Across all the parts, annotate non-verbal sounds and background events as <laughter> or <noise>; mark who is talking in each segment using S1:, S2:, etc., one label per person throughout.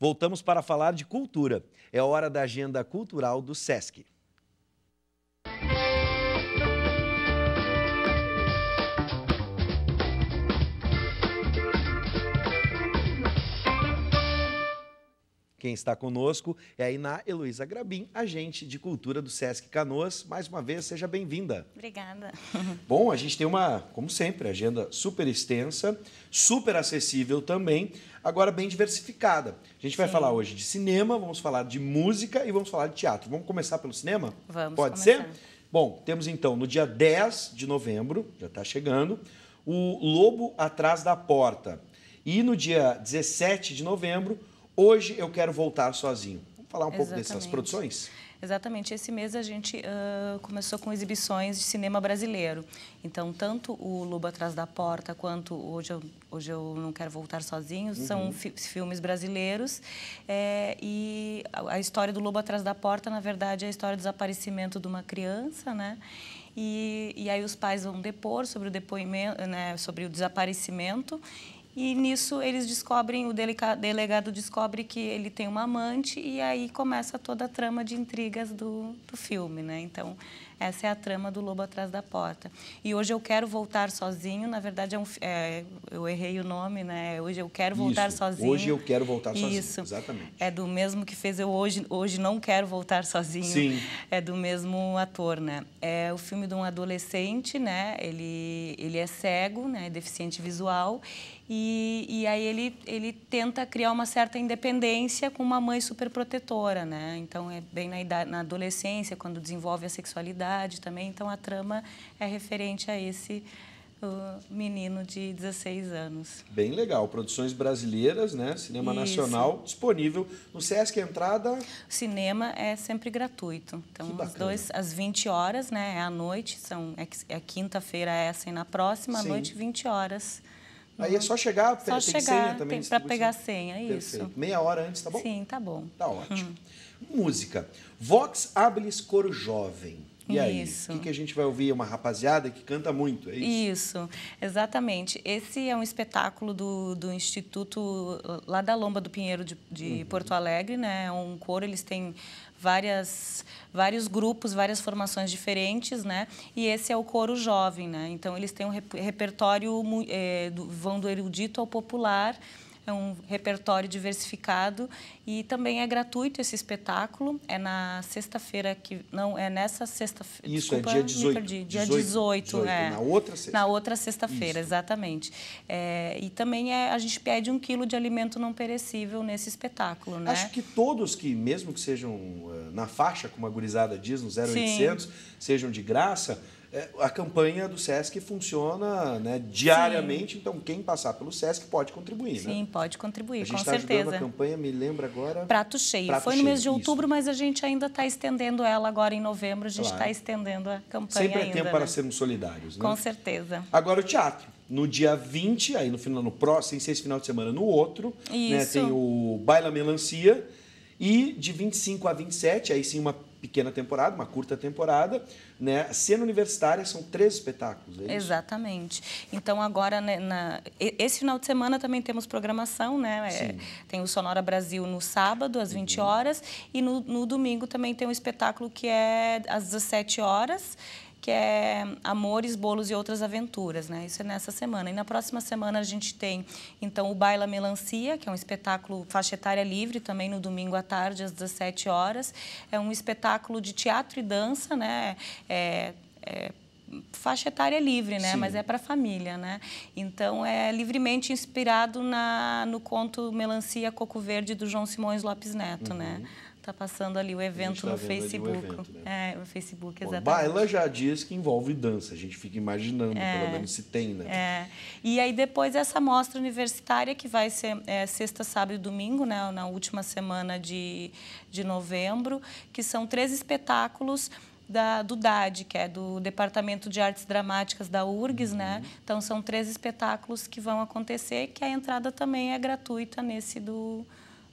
S1: Voltamos para falar de cultura. É hora da agenda cultural do SESC. Quem está conosco é a Iná Heloísa Grabim, agente de cultura do Sesc Canoas. Mais uma vez, seja bem-vinda.
S2: Obrigada. <laughs>
S1: Bom, a gente tem uma, como sempre, agenda super extensa, super acessível também, agora bem diversificada. A gente vai falar hoje de cinema, vamos falar de música e vamos falar de teatro. Vamos começar pelo cinema? Vamos. Pode começar. ser? Bom, temos então no dia 10 de novembro, já está chegando, o Lobo Atrás da Porta. E no dia 17 de novembro, Hoje eu quero voltar sozinho. Vamos falar um Exatamente. pouco dessas produções?
S2: Exatamente. Esse mês a gente uh, começou com exibições de cinema brasileiro. Então, tanto o Lobo Atrás da Porta quanto Hoje Eu, Hoje eu Não Quero Voltar Sozinho uhum. são fi filmes brasileiros. É, e a, a história do Lobo Atrás da Porta, na verdade, é a história do desaparecimento de uma criança, né? E, e, aí os pais vão depor sobre o depoimento, né, sobre o desaparecimento e nisso eles descobrem, o delegado descobre que ele tem uma amante e aí começa toda a trama de intrigas do, do filme, né? Então, essa é a trama do Lobo Atrás da Porta. E hoje eu quero voltar sozinho, na verdade, é um, é, eu errei o nome, né? Hoje eu quero voltar Isso. sozinho. Hoje eu quero voltar sozinho. Isso. Exatamente. É do mesmo que fez eu hoje, hoje não quero voltar sozinho. Sim. É do mesmo ator, né? É o filme de um adolescente, né? Ele, ele é cego, né? Deficiente visual e, e aí ele, ele tenta criar uma certa independência com uma mãe protetora, né? Então é bem na, idade, na adolescência, quando desenvolve a sexualidade também. Então a trama é referente a esse o menino de 16 anos.
S1: Bem legal. Produções brasileiras, né? Cinema Isso. nacional
S2: disponível no Sesc é Entrada. O cinema é sempre gratuito. Então, as dois, às 20 horas, né? É à noite, são, é, é quinta-feira essa e na próxima, à noite, 20 horas.
S1: Aí é só chegar, só tem chegar, senha também. Para pegar
S2: senha, é Perfeito. isso. Meia hora antes, tá bom? Sim, tá bom. Tá ótimo.
S1: Hum. Música. Vox Habilis Coro Jovem. E aí, isso. o que, a gente vai ouvir? Uma rapaziada que canta muito, é isso?
S2: Isso, exatamente. Esse é um espetáculo do, do Instituto lá da Lomba do Pinheiro de, de uhum. Porto Alegre, né? É um coro, eles têm várias, vários grupos, várias formações diferentes, né? E esse é o coro jovem, né? Então, eles têm um repertório, é, do, vão do erudito ao popular, é um repertório diversificado e também é gratuito esse espetáculo. É na sexta-feira que não é nessa sexta-feira. Isso é desculpa, é dia 18. Perdi, dia 18, 18, 18 é. Na outra sexta. Na outra sexta-feira, exatamente. É, e também é, a gente pede um quilo de alimento não perecível nesse espetáculo, né? Acho
S1: que todos que mesmo que sejam eh, na faixa, como a gurizada diz, no 0800, Sim. sejam de graça é, a campanha do SESC funciona né, diariamente, Sim. então quem passar pelo SESC pode contribuir. Né? Sim, né?
S2: pode contribuir, a gente com tá certeza. A
S1: campanha, me lembra agora. Prato
S2: cheio. Prato Foi cheio, no mês de outubro, isso. mas a gente ainda está estendendo ela agora em novembro, a gente está claro. estendendo a campanha. Sempre é ainda, tempo né? para
S1: sermos solidários, né? Com
S2: certeza.
S1: Agora o teatro no dia 20, aí no final, no próximo, sem esse final de semana, no outro, né, tem o Baila Melancia. E de 25 a 27, aí sim uma pequena temporada, uma curta temporada, né? Cena universitária são três espetáculos, é
S2: Exatamente. Então, agora, né, na... esse final de semana também temos programação, né? É, tem o Sonora Brasil no sábado, às 20 uhum. horas, e no, no domingo também tem um espetáculo que é às 17 horas, que é Amores, Bolos e Outras Aventuras, né? Isso é nessa semana. E na próxima semana a gente tem, então, o Baila Melancia, que é um espetáculo faixa etária livre, também no domingo à tarde, às 17 horas. É um espetáculo de teatro e dança, né? É, é faixa etária livre, né? Sim. Mas é para família, né? Então é livremente inspirado na no conto Melancia Coco Verde do João Simões Lopes Neto, uhum. né? está passando ali o evento tá no Facebook. O evento, né? É, o Facebook, exatamente. Bom, baila
S1: já diz que envolve dança, a gente fica imaginando, é, pelo menos se tem, né? É.
S2: E aí depois essa mostra universitária, que vai ser é, sexta, sábado e domingo, né, na última semana de, de novembro, que são três espetáculos da, do DAD, que é do Departamento de Artes Dramáticas da URGS, né? uhum. né? Então, são três espetáculos que vão acontecer, que a entrada também é gratuita nesse do,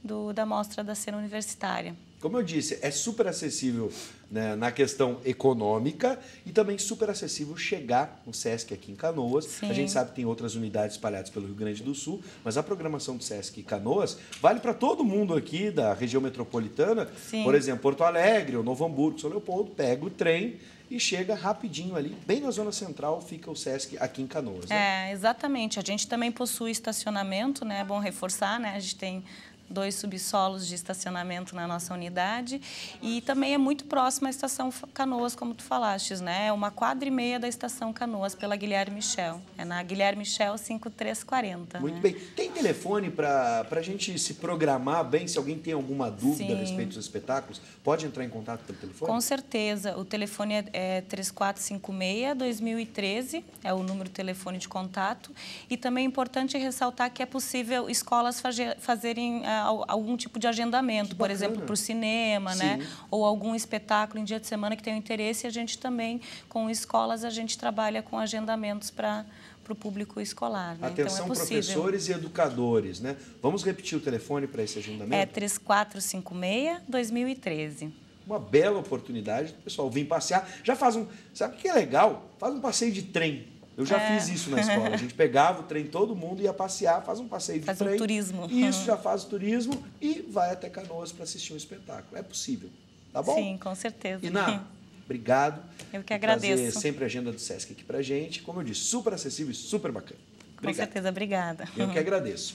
S2: do da Mostra da Cena Universitária.
S1: Como eu disse, é super acessível né, na questão econômica e também super acessível chegar no SESC aqui em Canoas. Sim. A gente sabe que tem outras unidades espalhadas pelo Rio Grande do Sul, mas a programação do SESC Canoas vale para todo mundo aqui da região metropolitana. Sim. Por exemplo, Porto Alegre, ou Novo Hamburgo, São Leopoldo, pega o trem e chega rapidinho ali, bem na zona central fica o SESC aqui em Canoas.
S2: Né? É, exatamente. A gente também possui estacionamento, né? É bom reforçar, né? A gente tem dois subsolos de estacionamento na nossa unidade e também é muito próximo à estação Canoas, como tu falaste, né? É uma quadra e meia da estação Canoas pela Guilherme Michel. É na Guilherme Michel 5340. Muito
S1: né? bem. Tem telefone para a gente se programar bem? Se alguém tem alguma dúvida Sim. a respeito dos espetáculos, pode entrar em contato pelo telefone? Com
S2: certeza. O telefone é, é 3456-2013, é o número de telefone de contato. E também é importante ressaltar que é possível escolas fazerem algum tipo de agendamento, por exemplo, para o cinema, né? Sim. né? Ou algum espetáculo em dia de semana que tenha um interesse. E a gente também, com escolas, a gente trabalha com agendamentos para para o público escolar. Né? Atenção, então, é professores
S1: e educadores. Né? Vamos repetir o telefone para esse agendamento? É
S2: 3456-2013
S1: uma bela oportunidade, pessoal, vim passear. Já faz um. Sabe o que é legal? Faz um passeio de trem. Eu já é. fiz isso na escola. A gente pegava o trem todo mundo ia passear, faz um passeio de faz trem. Faz um turismo. Isso já faz o turismo e vai até Canoas para assistir um espetáculo. É possível, tá bom? Sim, com certeza. Iná, <laughs> obrigado. Eu que agradeço. Trazer sempre a agenda do SESC aqui para gente. Como eu disse, super acessível e super bacana.
S2: Obrigado. Com certeza, obrigada. Eu que agradeço. <laughs>